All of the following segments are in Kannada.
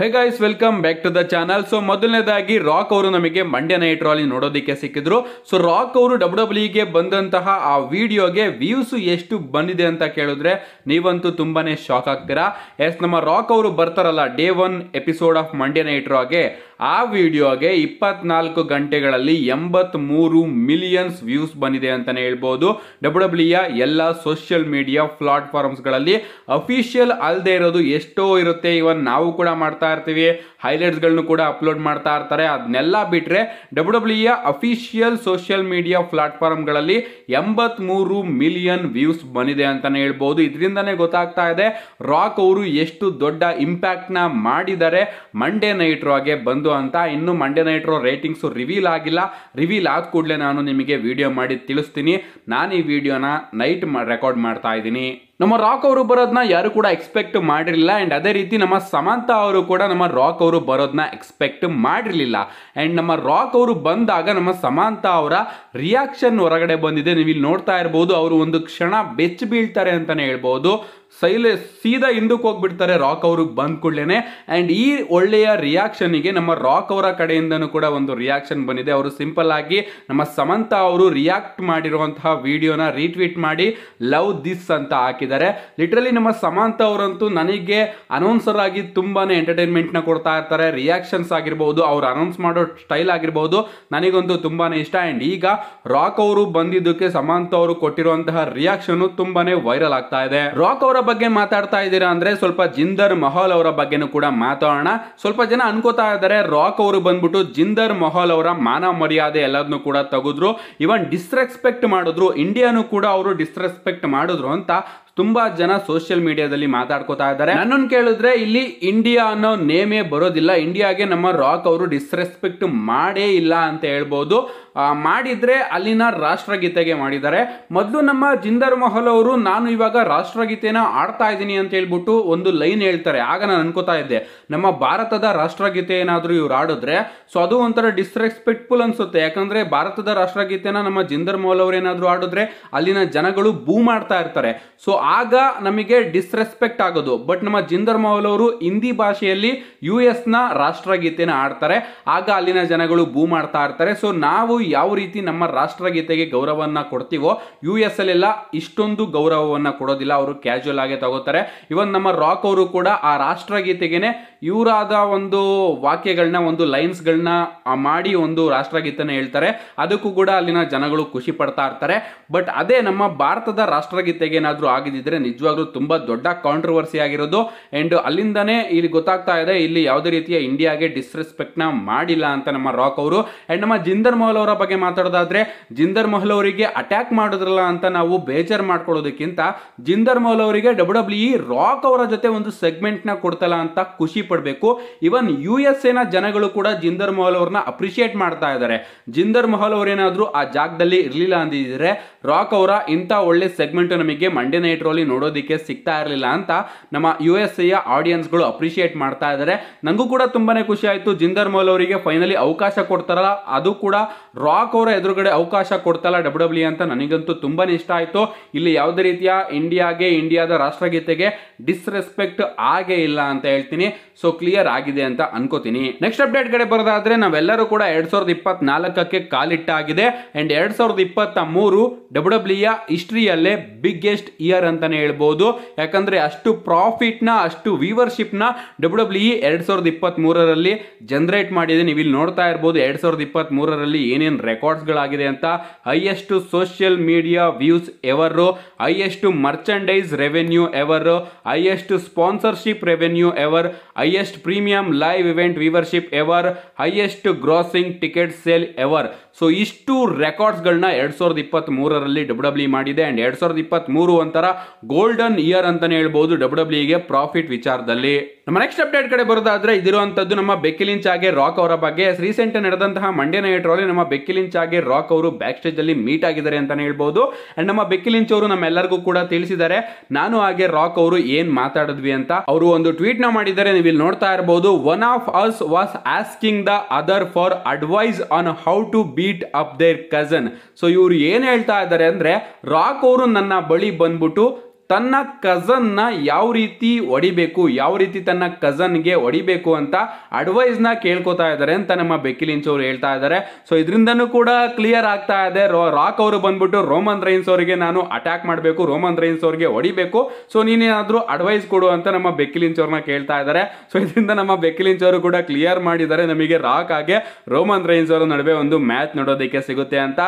hey guys welcome back to the channel so ಮೊದಲನೇದಾಗಿ ರಾಕ್ ಅವರು ನಮಗೆ ಮಂಡ್ಯ ನೈಟ್ ರಾಲಿ ನೋಡೋದಕ್ಕೆ ಸಿಕ್ಕಿದ್ರು ಸೊ ರಾಕ್ ಅವರು ಡಬ್ಲ್ಯೂ e ಗೆ ಬಂದಂತಹ ಆ ವಿಡಿಯೋಗೆ ವ್ಯೂಸ್ ಎಷ್ಟು ಬಂದಿದೆ ಅಂತ ಕೇಳಿದ್ರೆ ನೀವಂತೂ ತುಂಬಾನೇ ಶಾಕ್ ಆಗ್ತೀರಾ ಎಸ್ ನಮ್ಮ ರಾಕ್ ಅವರು ಬರ್ತಾರಲ್ಲ day one episode of Monday night ರಾಗೆ ಆ ವಿಡಿಯೋಗೆ ಇಪ್ಪತ್ನಾಲ್ಕು ಗಂಟೆಗಳಲ್ಲಿ ಮೂರು ಮಿಲಿಯನ್ಸ್ ವ್ಯೂಸ್ ಬಂದಿದೆ ಅಂತಲೇ ಹೇಳ್ಬೋದು ಡಬ್ಲ್ಯೂ e ಯ ಎಲ್ಲ ಸೋಷಿಯಲ್ ಮೀಡಿಯಾ ಪ್ಲಾಟ್ಫಾರ್ಮ್ಸ್ಗಳಲ್ಲಿ ಅಫಿಷಿಯಲ್ ಅಲ್ಲದೆ ಇರೋದು ಎಷ್ಟೋ ಇರುತ್ತೆ ಇವನ್ ನಾವು ಕೂಡ ಮಾಡ್ತಾ ಇರ್ತೀವಿ ಹೈಲೈಟ್ಸ್ಗಳನ್ನು ಕೂಡ ಅಪ್ಲೋಡ್ ಮಾಡ್ತಾ ಇರ್ತಾರೆ ಅದನ್ನೆಲ್ಲ ಬಿಟ್ಟರೆ ಡಬ್ಲ್ಯೂ ಡಬ್ಲ್ಯೂಯ ಅಫಿಷಿಯಲ್ ಸೋಷಿಯಲ್ ಮೀಡಿಯಾ ಪ್ಲಾಟ್ಫಾರ್ಮ್ಗಳಲ್ಲಿ ಮೂರು ಮಿಲಿಯನ್ ವ್ಯೂಸ್ ಬಂದಿದೆ ಅಂತಲೇ ಹೇಳ್ಬೋದು ಇದರಿಂದನೇ ಗೊತ್ತಾಗ್ತಾ ಇದೆ ರಾಕ್ ಅವರು ಎಷ್ಟು ದೊಡ್ಡ ಇಂಪ್ಯಾಕ್ಟ್ನ ಮಾಡಿದ್ದಾರೆ ಮಂಡೇ ನೈಟ್ ರಾಗೆ ಬಂದು ಅಂತ ಇನ್ನು ಮಂಡ್ಯ ನೈಟ್ರೋ ರೇಟಿಂಗ್ಸು ರಿವೀಲ್ ಆಗಿಲ್ಲ ರಿವೀಲ್ ಆದ ಕೂಡಲೇ ನಾನು ನಿಮಗೆ ವಿಡಿಯೋ ಮಾಡಿ ತಿಳಿಸ್ತೀನಿ ನಾನು ಈ ವಿಡಿಯೋನ ನೈಟ್ ರೆಕಾರ್ಡ್ ಮಾಡ್ತಾ ಇದ್ದೀನಿ ನಮ್ಮ ರಾಕ್ ಅವರು ಬರೋದನ್ನ ಯಾರು ಕೂಡ ಎಕ್ಸ್ಪೆಕ್ಟ್ ಮಾಡಿರಲಿಲ್ಲ ಆ್ಯಂಡ್ ಅದೇ ರೀತಿ ನಮ್ಮ ಸಮಂತ ಅವರು ಕೂಡ ನಮ್ಮ ರಾಕ್ ಅವರು ಬರೋದನ್ನ ಎಕ್ಸ್ಪೆಕ್ಟ್ ಮಾಡಿರಲಿಲ್ಲ ಆ್ಯಂಡ್ ನಮ್ಮ ರಾಕ್ ಅವರು ಬಂದಾಗ ನಮ್ಮ ಸಮಾಂತ ಅವರ ರಿಯಾಕ್ಷನ್ ಹೊರಗಡೆ ಬಂದಿದೆ ನೀವು ಇಲ್ಲಿ ನೋಡ್ತಾ ಇರ್ಬೋದು ಅವರು ಒಂದು ಕ್ಷಣ ಬೆಚ್ಚಿ ಬೀಳ್ತಾರೆ ಅಂತಲೇ ಹೇಳ್ಬೋದು ಸೈಲೆ ಸೀದಾ ಹಿಂದಕ್ಕೆ ಹೋಗ್ಬಿಡ್ತಾರೆ ರಾಕ್ ಅವ್ರಿಗೆ ಬಂದ ಕೂಡಲೇ ಆ್ಯಂಡ್ ಈ ಒಳ್ಳೆಯ ರಿಯಾಕ್ಷನಿಗೆ ನಮ್ಮ ರಾಕ್ ಅವರ ಕಡೆಯಿಂದನೂ ಕೂಡ ಒಂದು ರಿಯಾಕ್ಷನ್ ಬಂದಿದೆ ಅವರು ಸಿಂಪಲ್ ಆಗಿ ನಮ್ಮ ಸಮಂತ ಅವರು ರಿಯಾಕ್ಟ್ ಮಾಡಿರುವಂತಹ ವಿಡಿಯೋನ ರೀಟ್ವೀಟ್ ಮಾಡಿ ಲವ್ ದಿಸ್ ಅಂತ ಹಾಕಿದ್ದಾರೆ ಮಾಡಿದ್ದಾರೆ ಲಿಟ್ರಲಿ ನಮ್ಮ ಸಮಾಂತ ಅವರಂತೂ ನನಗೆ ಅನೌನ್ಸರ್ ಆಗಿ ತುಂಬಾನೇ ಎಂಟರ್ಟೈನ್ಮೆಂಟ್ನ ಕೊಡ್ತಾ ಇರ್ತಾರೆ ರಿಯಾಕ್ಷನ್ಸ್ ಆಗಿರ್ಬೋದು ಅವ್ರು ಅನೌನ್ಸ್ ಮಾಡೋ ಸ್ಟೈಲ್ ಆಗಿರ್ಬೋದು ನನಗಂತೂ ತುಂಬಾನೇ ಇಷ್ಟ ಆ್ಯಂಡ್ ಈಗ ರಾಕ್ ಅವರು ಬಂದಿದ್ದಕ್ಕೆ ಸಮಾಂತ ಅವರು ಕೊಟ್ಟಿರುವಂತಹ ರಿಯಾಕ್ಷನ್ ತುಂಬಾನೇ ವೈರಲ್ ಆಗ್ತಾ ಇದೆ ರಾಕ್ ಅವರ ಬಗ್ಗೆ ಮಾತಾಡ್ತಾ ಇದ್ದೀರಾ ಅಂದ್ರೆ ಸ್ವಲ್ಪ ಜಿಂದರ್ ಮಹಲ್ ಅವರ ಬಗ್ಗೆನೂ ಕೂಡ ಮಾತಾಡೋಣ ಸ್ವಲ್ಪ ಜನ ಅನ್ಕೋತಾ ಇದ್ದಾರೆ ರಾಕ್ ಅವರು ಬಂದ್ಬಿಟ್ಟು ಜಿಂದರ್ ಮಹಲ್ ಅವರ ಮಾನ ಮರ್ಯಾದೆ ಎಲ್ಲದನ್ನು ಕೂಡ ತೆಗೆದ್ರು ಇವನ್ ಡಿಸ್ರೆಸ್ಪೆಕ್ಟ್ ಮಾಡಿದ್ರು ಇಂಡಿಯಾನು ಕೂಡ ಅವರು ಡಿಸ್ರೆಸ್ಪೆಕ್ಟ್ ಮಾಡಿದ್ರು ಅಂತ ತುಂಬಾ ಜನ ಸೋಷಿಯಲ್ ಮೀಡಿಯಾದಲ್ಲಿ ಮಾತಾಡ್ಕೋತಾ ಇದ್ದಾರೆ ನನ್ನನ್ನು ಕೇಳಿದ್ರೆ ಇಲ್ಲಿ ಇಂಡಿಯಾ ಅನ್ನೋ ನೇಮೇ ಬರೋದಿಲ್ಲ ಇಂಡಿಯಾಗೆ ನಮ್ಮ ರಾಕ್ ಅವರು ಡಿಸ್ರೆಸ್ಪೆಕ್ಟ್ ಮಾಡೇ ಇಲ್ಲ ಅಂತ ಹೇಳ್ಬೋದು ಮಾಡಿದರೆ ಅಲ್ಲಿನ ರಾಷ್ಟ್ರಗೀತೆಗೆ ಮಾಡಿದ್ದಾರೆ ಮೊದಲು ನಮ್ಮ ಜಿಂದರ್ ಮೊಹಲ್ ಅವರು ನಾನು ಇವಾಗ ರಾಷ್ಟ್ರಗೀತೆನ ಆಡ್ತಾ ಇದ್ದೀನಿ ಅಂತ ಹೇಳ್ಬಿಟ್ಟು ಒಂದು ಲೈನ್ ಹೇಳ್ತಾರೆ ಆಗ ನಾನು ಅನ್ಕೋತಾ ಇದ್ದೆ ನಮ್ಮ ಭಾರತದ ರಾಷ್ಟ್ರಗೀತೆ ಏನಾದರೂ ಇವ್ರು ಆಡಿದ್ರೆ ಸೊ ಅದು ಒಂಥರ ಡಿಸ್ರೆಸ್ಪೆಕ್ಟ್ಫುಲ್ ಅನ್ಸುತ್ತೆ ಯಾಕಂದರೆ ಭಾರತದ ರಾಷ್ಟ್ರಗೀತೆನ ನಮ್ಮ ಜಿಂದರ್ ಮೊಹಲ್ ಅವರು ಏನಾದರೂ ಆಡಿದ್ರೆ ಅಲ್ಲಿನ ಜನಗಳು ಬೂ ಮಾಡ್ತಾ ಇರ್ತಾರೆ ಸೊ ಆಗ ನಮಗೆ ಡಿಸ್ರೆಸ್ಪೆಕ್ಟ್ ಆಗೋದು ಬಟ್ ನಮ್ಮ ಜಿಂದರ್ ಮೊಹಲ್ ಅವರು ಹಿಂದಿ ಭಾಷೆಯಲ್ಲಿ ಯು ನ ರಾಷ್ಟ್ರಗೀತೆನ ಆಡ್ತಾರೆ ಆಗ ಅಲ್ಲಿನ ಜನಗಳು ಬೂ ಮಾಡ್ತಾ ಇರ್ತಾರೆ ಸೊ ನಾವು ಯಾವ ರೀತಿ ನಮ್ಮ ರಾಷ್ಟ್ರಗೀತೆಗೆ ಗೌರವವನ್ನು ಕೊಡ್ತೀವೋ ಯು ಎಸ್ ಅಲ್ಲೆಲ್ಲ ಇಷ್ಟೊಂದು ಗೌರವವನ್ನು ಕೊಡೋದಿಲ್ಲ ಅವರು ಕ್ಯಾಶುವಲ್ ಆಗಿ ತಗೋತಾರೆ ಇವನ್ ನಮ್ಮ ರಾಕ್ ಅವರು ಕೂಡ ಆ ರಾಷ್ಟ್ರಗೀತೆಗೇನೆ ಇವರಾದ ಒಂದು ವಾಕ್ಯಗಳನ್ನ ಒಂದು ಲೈನ್ಸ್ಗಳನ್ನ ಮಾಡಿ ಒಂದು ರಾಷ್ಟ್ರಗೀತೆನ ಹೇಳ್ತಾರೆ ಅದಕ್ಕೂ ಕೂಡ ಅಲ್ಲಿನ ಜನಗಳು ಖುಷಿ ಪಡ್ತಾ ಇರ್ತಾರೆ ಬಟ್ ಅದೇ ನಮ್ಮ ಭಾರತದ ರಾಷ್ಟ್ರಗೀತೆಗೆ ಏನಾದರೂ ಆಗಿದ್ದಿದ್ರೆ ನಿಜವಾಗ್ಲೂ ತುಂಬಾ ದೊಡ್ಡ ಕಾಂಟ್ರವರ್ಸಿ ಆಗಿರೋದು ಅಂಡ್ ಅಲ್ಲಿಂದನೇ ಇಲ್ಲಿ ಗೊತ್ತಾಗ್ತಾ ಇದೆ ಇಲ್ಲಿ ಯಾವುದೇ ರೀತಿಯ ಇಂಡಿಯಾಗೆ ನ ಮಾಡಿಲ್ಲ ಅಂತ ನಮ್ಮ ರಾಕ್ ಅವರು ಅಂಡ್ ನಮ್ಮ ಜಿಂದರ್ ಮಹಲ್ ಅವರ ಬಗ್ಗೆ ಮಾತಾಡೋದಾದ್ರೆ ಜಿಂದರ್ ಮೊಹಲ್ ಅವರಿಗೆ ಅಟ್ಯಾಕ್ ಮಾಡೋದ್ರಲ್ಲ ಅಂತ ನಾವು ಬೇಜಾರು ಮಾಡ್ಕೊಳ್ಳೋದಕ್ಕಿಂತ ಜಿಂದರ್ ಮೊಹಲ್ ಅವರಿಗೆ ಡಬ್ಲ್ಯೂ ಡಬ್ಲ್ಯೂ ಇ ರಾಕ್ ಅವರ ಜೊತೆ ಒಂದು ಸೆಗ್ಮೆಂಟ್ ನ ಕೊಡ್ತಲ್ಲ ಅಂತ ಖುಷಿ ಪಡಬೇಕು ಇವನ್ ಯು ಎಸ್ ಎನ ಜನಗಳು ಕೂಡ ಜಿಂದರ್ ಮೊಹಲ್ ಅವ್ರನ್ನ ಅಪ್ರಿಷಿಯೇಟ್ ಮಾಡ್ತಾ ಇದ್ದಾರೆ ಜಿಂದರ್ ಮೊಹಲ್ ಏನಾದ್ರೂ ಆ ಜಾಗದಲ್ಲಿ ಇರಲಿಲ್ಲ ಅಂದಿದ್ರೆ ರಾಕ್ ಅವರ ಇಂಥ ಒಳ್ಳೆ ಸೆಗ್ಮೆಂಟ್ ನಮಗೆ ಮಂಡೇ ನೈಟ್ ರೋಲಿ ನೋಡೋದಕ್ಕೆ ಸಿಗ್ತಾ ಇರಲಿಲ್ಲ ಅಂತ ನಮ್ಮ ಯು ಎಸ್ ಎಯ ಆಡಿಯನ್ಸ್ಗಳು ಅಪ್ರಿಷಿಯೇಟ್ ಮಾಡ್ತಾ ಇದ್ದಾರೆ ನಂಗೂ ಕೂಡ ತುಂಬಾನೇ ಖುಷಿ ಆಯಿತು ಜಿಂದರ್ ಮೊಹಲ್ ಅವರಿಗೆ ಫೈನಲಿ ಅವಕಾಶ ಕೊಡ್ತಾರಲ್ಲ ಅದು ಕೂಡ ರಾಕ್ ಅವರ ಎದುರುಗಡೆ ಅವಕಾಶ ಕೊಡ್ತಲ್ಲ ಡಬ್ಲ್ಯೂ ಡಬ್ಲ್ಯೂ e ಅಂತ ನನಗಂತೂ ತುಂಬಾ ಇಷ್ಟ ಆಯಿತು ಇಲ್ಲಿ ಯಾವುದೇ ರೀತಿಯ ಇಂಡಿಯಾಗೆ ಇಂಡಿಯಾದ ರಾಷ್ಟ್ರಗೀತೆಗೆ ಡಿಸ್ರೆಸ್ಪೆಕ್ಟ್ ಆಗೇ ಇಲ್ಲ ಅಂತ ಹೇಳ್ತೀನಿ ಸೊ ಕ್ಲಿಯರ್ ಆಗಿದೆ ಅಂತ ಅನ್ಕೋತೀನಿ ನೆಕ್ಸ್ಟ್ ಅಪ್ಡೇಟ್ ಕಡೆ ಬರೋದಾದ್ರೆ ನಾವೆಲ್ಲರೂ ಕೂಡ ಎರಡ್ ಸಾವಿರದ ಇಪ್ಪತ್ನಾಲ್ಕಕ್ಕೆ ಕಾಲಿಟ್ಟಾಗಿದೆ ಅಂಡ್ ಎರಡ್ ಸಾವಿರದ ಇಪ್ಪತ್ತ ಮೂರು ಡಬ್ಲ್ಯೂ e ಡಬ್ಲ್ಯೂ ಹಿಸ್ಟ್ರಿಯಲ್ಲೇ ಬಿಗ್ಗೆಸ್ಟ್ ಇಯರ್ ಅಂತಾನೆ ಹೇಳ್ಬೋದು ಯಾಕಂದ್ರೆ ಅಷ್ಟು ನ ಅಷ್ಟು ನ ಡಬ್ಲ್ಯೂ ಡಬ್ಲ್ಯೂ ಎರಡ್ ಸಾವಿರದ ಇಪ್ಪತ್ತ್ ಮೂರರಲ್ಲಿ ಜನರೇಟ್ ಮಾಡಿದೆ ನೀವು ಇಲ್ಲಿ ನೋಡ್ತಾ ಇರ್ಬೋದು ಎರಡ್ ಸಾವಿರದ ಇಪ್ಪತ್ತ್ ಮೂರರಲ್ಲಿ ಏನೇನು ಮಿಲಿಯನ್ ರೆಕಾರ್ಡ್ಸ್ಗಳಾಗಿದೆ ಅಂತ highest social media views ever highest merchandise revenue ever highest sponsorship revenue ever highest premium live event viewership ever highest grossing ticket sale ever so ಇಷ್ಟು ರೆಕಾರ್ಡ್ಸ್ಗಳನ್ನ ಎರಡು ಸಾವಿರದ ಇಪ್ಪತ್ತ್ ಮೂರರಲ್ಲಿ ಡಬ್ಲ್ಯೂ ಡಬ್ಲ್ಯೂ e ಮಾಡಿದೆ ಆ್ಯಂಡ್ ಎರಡು ಸಾವಿರದ ಇಪ್ಪತ್ತ್ ಮೂರು ಒಂಥರ ಗೋಲ್ಡನ್ ಇಯರ್ ಅಂತಲೇ ಹೇಳ್ಬೋದು ಡಬ್ಲ್ಯೂ ಡಬ್ಲ್ಯೂಗೆ e ಪ್ರಾಫಿಟ್ ವಿಚಾರದಲ್ಲಿ ನಮ್ಮ ನೆಕ್ಸ್ಟ್ ಅಪ್ಡೇಟ್ ಕಡೆ ಬರೋದಾದ್ರೆ ಇದಿರುವಂಥದ್ದು ನಮ್ಮ ಬೆಕ್ಕಿಲಿಂಚಾಗೆ ರಾಕ್ ಅವರ ಬಗ್ಗೆ ರೀಸೆಂಟ್ ನಡೆದಂತಹ ಮಂಡ್ಯ ನೈಟ್ ನಮ್ಮ ನಮ್ಮ ಹಾಗೆ ರಾಕ್ ಅವರು ಬ್ಯಾಕ್ ಸ್ಟೇಜ್ ಅಲ್ಲಿ ಮೀಟ್ ಆಗಿದ್ದಾರೆ ಅಂತಾನೆ ಹೇಳ್ಬೋದು ಅಂಡ್ ನಮ್ಮ ಬೆಕ್ಕಿಲಿಂಚ್ ಅವರು ನಮ್ಮೆಲ್ಲರಿಗೂ ಕೂಡ ತಿಳಿಸಿದ್ದಾರೆ ನಾನು ಹಾಗೆ ರಾಕ್ ಅವರು ಏನ್ ಮಾತಾಡಿದ್ವಿ ಅಂತ ಅವರು ಒಂದು ಟ್ವೀಟ್ ನ ಮಾಡಿದ್ದಾರೆ ನೀವು ಇಲ್ಲಿ ನೋಡ್ತಾ ಇರಬಹುದು one of us was asking the other for advice on how to beat up their cousin so ಇವರು ಏನ್ ಹೇಳ್ತಾ ಇದ್ದಾರೆ ಅಂದ್ರೆ ರಾಕ್ ಅವರು ನನ್ನ ಬಳಿ ಬಂದ್ಬಿಟ್ಟು ತನ್ನ ಕಝನ್ನ ಯಾವ ರೀತಿ ಹೊಡಿಬೇಕು ಯಾವ ರೀತಿ ತನ್ನ ಗೆ ಹೊಡಿಬೇಕು ಅಂತ ಅಡ್ವೈಸ್ನ ಕೇಳ್ಕೊತಾ ಇದ್ದಾರೆ ಅಂತ ನಮ್ಮ ಬೆಕ್ಕಿಲಿನ್ಸ್ ಅವರು ಹೇಳ್ತಾ ಇದ್ದಾರೆ ಸೊ ಇದರಿಂದನೂ ಕೂಡ ಕ್ಲಿಯರ್ ಆಗ್ತಾ ಇದೆ ರಾಕ್ ಅವರು ಬಂದ್ಬಿಟ್ಟು ರೋಮನ್ ರೈನ್ಸ್ ಅವರಿಗೆ ನಾನು ಅಟ್ಯಾಕ್ ಮಾಡಬೇಕು ರೋಮನ್ ರೈನ್ಸ್ ಅವರಿಗೆ ಹೊಡಿಬೇಕು ಸೊ ನೀನೇನಾದರೂ ಅಡ್ವೈಸ್ ಕೊಡು ಅಂತ ನಮ್ಮ ಬೆಕ್ಕಿಲಿನ್ಸ್ ಅವ್ರನ್ನ ಕೇಳ್ತಾ ಇದ್ದಾರೆ ಸೊ ಇದರಿಂದ ನಮ್ಮ ಬೆಕ್ಕಿಲಿನ್ಸ್ ಅವರು ಕೂಡ ಕ್ಲಿಯರ್ ಮಾಡಿದ್ದಾರೆ ನಮಗೆ ರಾಕ್ ಹಾಗೆ ರೋಮನ್ ರೈನ್ಸ್ ಅವರ ನಡುವೆ ಒಂದು ಮ್ಯಾಚ್ ನೋಡೋದಕ್ಕೆ ಸಿಗುತ್ತೆ ಅಂತ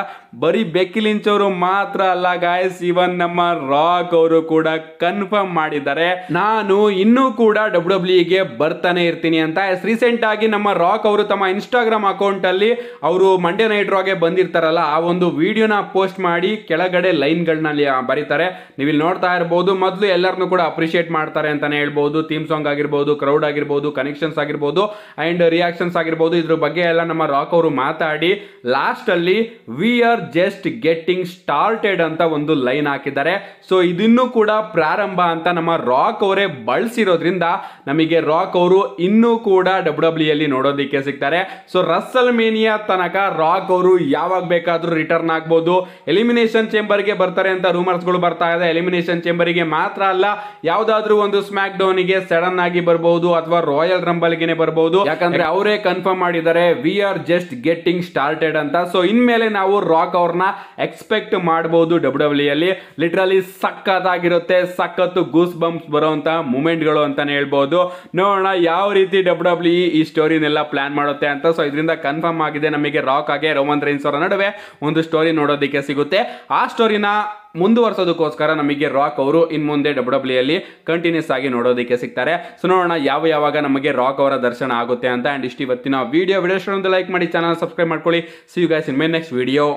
ಬರೀ ಬೆಕ್ಕಿಲಿನ್ಸ್ ಅವರು ಮಾತ್ರ ಅಲ್ಲ ಗಾಯಸ್ ಇವನ್ ನಮ್ಮ ರಾಕ್ ಅವರು ಕೂಡ ಕನ್ಫರ್ಮ್ ಮಾಡಿದ್ದಾರೆ ನಾನು ಇನ್ನೂ ಕೂಡ ಡಬ್ಲ್ಯೂ ಡಬ್ಲ್ಯೂಗೆ ಬರ್ತಾನೆ ಇರ್ತೀನಿ ಅಂತ ರೀಸೆಂಟ್ ಆಗಿ ನಮ್ಮ ರಾಕ್ ಅವರು ತಮ್ಮ ಇನ್ಸ್ಟಾಗ್ರಾಮ್ ಅಕೌಂಟ್ ಅಲ್ಲಿ ಅವರು ಮಂಡ್ಯ ನೈಟ್ ರಾಗೆ ಬಂದಿರ್ತಾರಲ್ಲ ಆ ಒಂದು ವಿಡಿಯೋನ ಪೋಸ್ಟ್ ಮಾಡಿ ಕೆಳಗಡೆ ಲೈನ್ ಲೈನ್ಗಳನ್ನಲ್ಲಿ ಬರೀತಾರೆ ನೀವು ಇಲ್ಲಿ ನೋಡ್ತಾ ಇರಬಹುದು ಮೊದಲು ಎಲ್ಲರನ್ನು ಕೂಡ ಅಪ್ರಿಷಿಯೇಟ್ ಮಾಡ್ತಾರೆ ಅಂತಾನೆ ಹೇಳ್ಬಹುದು ಥೀಮ್ ಸಾಂಗ್ ಆಗಿರ್ಬೋದು ಕ್ರೌಡ್ ಆಗಿರ್ಬೋದು ಕನೆಕ್ಷನ್ಸ್ ಆಗಿರ್ಬೋದು ಅಂಡ್ ರಿಯಾಕ್ಷನ್ಸ್ ಆಗಿರ್ಬೋದು ಇದ್ರ ಬಗ್ಗೆ ಎಲ್ಲ ನಮ್ಮ ರಾಕ್ ಅವರು ಮಾತಾಡಿ ಲಾಸ್ಟ್ ಅಲ್ಲಿ we are just getting started ಅಂತ ಒಂದು ಲೈನ್ ಹಾಕಿದ್ದಾರೆ ಸೊ ಇದನ್ನು ಕೂಡ ಕೂಡ ಪ್ರಾರಂಭ ಅಂತ ನಮ್ಮ ರಾಕ್ ಅವರೇ ಬಳಸಿರೋದ್ರಿಂದ ನಮಗೆ ರಾಕ್ ಅವರು ಇನ್ನೂ ಕೂಡ ಡಬ್ಲ್ಯೂ ಡಬ್ಲ್ಯೂಯಲ್ಲಿ e ನೋಡೋದಕ್ಕೆ ಸಿಗ್ತಾರೆ ಸೊ ರಸ್ಸಲ್ ಮೇನಿಯಾ ತನಕ ರಾಕ್ ಅವರು ಯಾವಾಗ ಬೇಕಾದರೂ ರಿಟರ್ನ್ ಆಗ್ಬೋದು ಎಲಿಮಿನೇಷನ್ ಚೇಂಬರ್ಗೆ ಬರ್ತಾರೆ ಅಂತ ರೂಮರ್ಸ್ಗಳು ಬರ್ತಾ ಇದೆ ಎಲಿಮಿನೇಷನ್ ಚೇಂಬರಿಗೆ ಮಾತ್ರ ಅಲ್ಲ ಯಾವುದಾದ್ರೂ ಒಂದು ಸ್ಮ್ಯಾಕ್ ಡೌನ್ಗೆ ಸಡನ್ ಆಗಿ ಬರಬಹುದು ಅಥವಾ ರಾಯಲ್ ರಂಬಲ್ಗೆನೆ ಬರಬಹುದು ಯಾಕಂದ್ರೆ ಅವರೇ ಕನ್ಫರ್ಮ್ ಮಾಡಿದ್ದಾರೆ we are just getting started ಅಂತ ಸೊ ಇನ್ಮೇಲೆ ನಾವು ರಾಕ್ ಅವ್ರನ್ನ ಎಕ್ಸ್ಪೆಕ್ಟ್ ಮಾಡಬಹುದು ಡಬ್ಲ್ಯೂ ಡಬ್ಲ್ಯೂ ಅಲ್ಲಿ ಲಿಟ್ರಲಿ ಸಕ್ಕತ್ತಾಗಿರೋ ಆಗಿರುತ್ತೆ ಸಖತ್ತು ಗೂಸ್ ಬಂಪ್ಸ್ ಮೂಮೆಂಟ್ ಮೂಮೆಂಟ್ಗಳು ಅಂತಾನೆ ಹೇಳ್ಬೋದು ನೋಡೋಣ ಯಾವ ರೀತಿ ಡಬ್ಲ್ಯೂ ಡಬ್ಲ್ಯೂ e ಈ ಸ್ಟೋರಿನೆಲ್ಲ ಪ್ಲಾನ್ ಮಾಡುತ್ತೆ ಅಂತ ಸೊ ಇದರಿಂದ ಕನ್ಫರ್ಮ್ ಆಗಿದೆ ನಮಗೆ ರಾಕ್ ಆಗಿ ರೋಮನ್ ರೈನ್ಸ್ ಅವರ ನಡುವೆ ಒಂದು ಸ್ಟೋರಿ ನೋಡೋದಕ್ಕೆ ಸಿಗುತ್ತೆ ಆ ಸ್ಟೋರಿನ ಮುಂದುವರ್ಸೋದಕ್ಕೋಸ್ಕರ ನಮಗೆ ರಾಕ್ ಅವರು ಇನ್ ಮುಂದೆ ಡಬ್ಲ್ಯೂ ಡಬ್ಲ್ಯೂ e ಅಲ್ಲಿ ಕಂಟಿನ್ಯೂಸ್ ಆಗಿ ನೋಡೋದಕ್ಕೆ ಸಿಗ್ತಾರೆ ಸೊ ನೋಡೋಣ ಯಾವ ಯಾವಾಗ ನಮಗೆ ರಾಕ್ ಅವರ ದರ್ಶನ ಆಗುತ್ತೆ ಅಂತ ಅಂಡ್ ಇಷ್ಟು ಇವತ್ತಿನ ವೀಡಿಯೋ ವಿಡಿಯೋ ಲೈಕ್ ಮಾಡಿ ಚಾನಲ್ ಸಬ್ಸ್ಕ್ರೈಬ್ ಮಾಡ್ಕೊಳ್ಳಿ see you guys in my next video